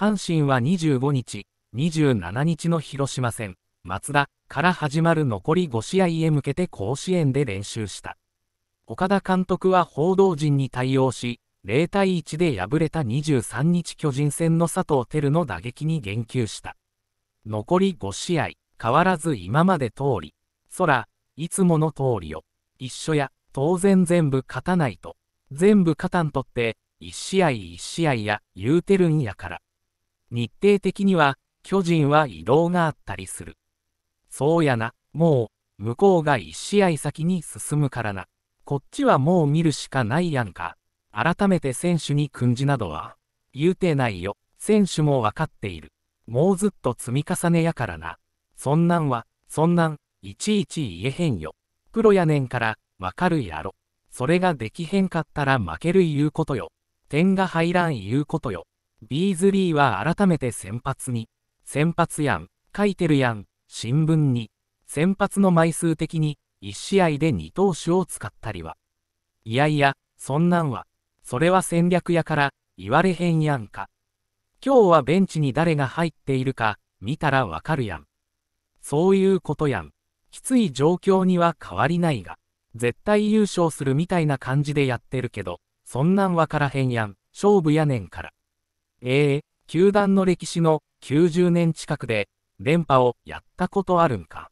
阪神は25日、27日の広島戦、松田から始まる残り5試合へ向けて甲子園で練習した。岡田監督は報道陣に対応し、0対1で敗れた23日巨人戦の佐藤輝の打撃に言及した。残り5試合、変わらず今まで通り、空、いつもの通りよ、一緒や、当然全部勝たないと、全部勝たんとって、1試合1試合や、言うてるんやから。日程的には、巨人は移動があったりする。そうやな、もう、向こうが1試合先に進むからな。こっちはもう見るしかないやんか。改めて選手に訓示などは、言うてないよ。選手もわかっている。もうずっと積み重ねやからな。そんなんは、そんなん、いちいち言えへんよ。プロやねんから、わかるやろ。それができへんかったら負ける言うことよ。点が入らん言うことよ。ビーズリーは改めて先発に、先発やん、書いてるやん、新聞に、先発の枚数的に、1試合で2投手を使ったりは。いやいや、そんなんは、それは戦略やから、言われへんやんか。今日はベンチに誰が入っているか、見たらわかるやん。そういうことやん。きつい状況には変わりないが、絶対優勝するみたいな感じでやってるけど、そんなんわからへんやん、勝負やねんから。ええー、球団の歴史の90年近くで、連覇をやったことあるんか。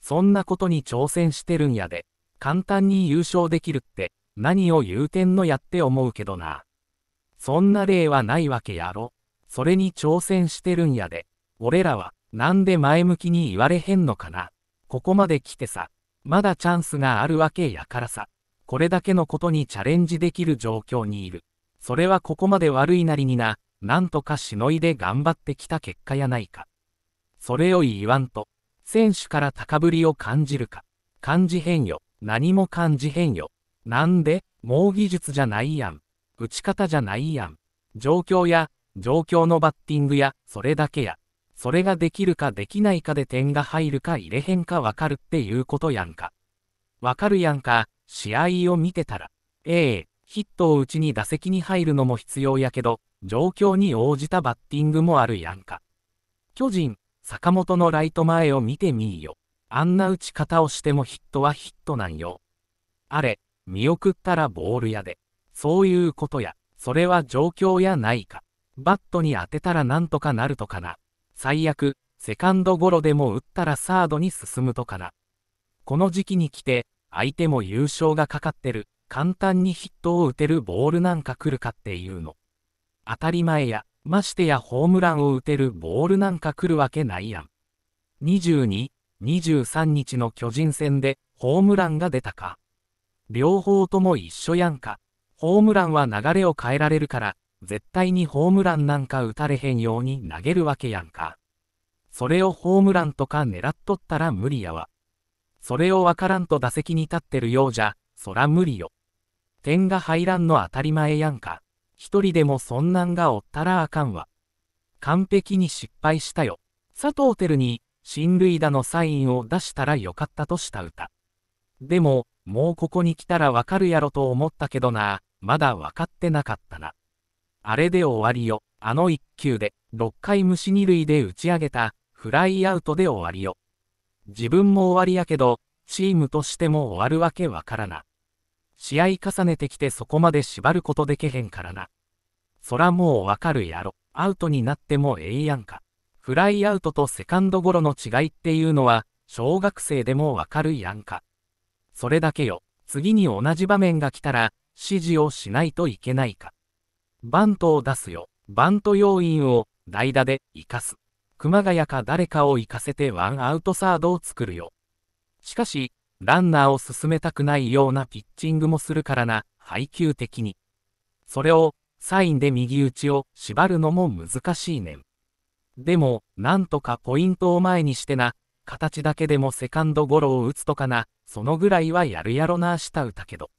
そんなことに挑戦してるんやで、簡単に優勝できるって、何を言うてんのやって思うけどな。そんな例はないわけやろ。それに挑戦してるんやで、俺らは、なんで前向きに言われへんのかな。ここまで来てさ、まだチャンスがあるわけやからさ、これだけのことにチャレンジできる状況にいる。それはここまで悪いなりにな、なんとかしのいで頑張ってきた結果やないか。それを言わんと、選手から高ぶりを感じるか。感じへんよ。何も感じへんよ。なんで、もう技術じゃないやん。打ち方じゃないやん。状況や、状況のバッティングや、それだけや。それができるかできないかで点が入るか入れへんかわかるっていうことやんか。わかるやんか、試合を見てたら。ええ、ヒットを打ちに打席に入るのも必要やけど、状況に応じたバッティングもあるやんか。巨人、坂本のライト前を見てみいよ。あんな打ち方をしてもヒットはヒットなんよ。あれ、見送ったらボールやで。そういうことや、それは状況やないか。バットに当てたらなんとかなるとかな。最悪、セカンドゴロでも打ったらサードに進むとかな。この時期に来て、相手も優勝がかかってる、簡単にヒットを打てるボールなんか来るかっていうの。当たり前や、ましてやホームランを打てるボールなんか来るわけないやん。22、23日の巨人戦でホームランが出たか。両方とも一緒やんか。ホームランは流れを変えられるから、絶対にホームランなんか打たれへんように投げるわけやんか。それをホームランとか狙っとったら無理やわ。それをわからんと打席に立ってるようじゃ、そら無理よ。点が入らんの当たり前やんか。一人でもそんなんがおったらあかんわ。完璧に失敗したよ。佐藤輝に、親類打のサインを出したらよかったとした歌。でも、もうここに来たらわかるやろと思ったけどな、まだ分かってなかったな。あれで終わりよ。あの1球で、6回虫二塁で打ち上げた、フライアウトで終わりよ。自分も終わりやけど、チームとしても終わるわけわからな。試合重ねてきてそこまで縛ることでけへんからな。そらもうわかるやろ。アウトになってもええやんか。フライアウトとセカンドゴロの違いっていうのは、小学生でもわかるやんか。それだけよ。次に同じ場面が来たら、指示をしないといけないか。バントを出すよ。バント要員を代打で生かす。熊谷か誰かを生かせてワンアウトサードを作るよ。しかし、ランナーを進めたくないようなピッチングもするからな、配球的に。それを、サインで右打ちを縛るのも難しいねん。でも、なんとかポイントを前にしてな、形だけでもセカンドゴロを打つとかな、そのぐらいはやるやろな明日打たけど。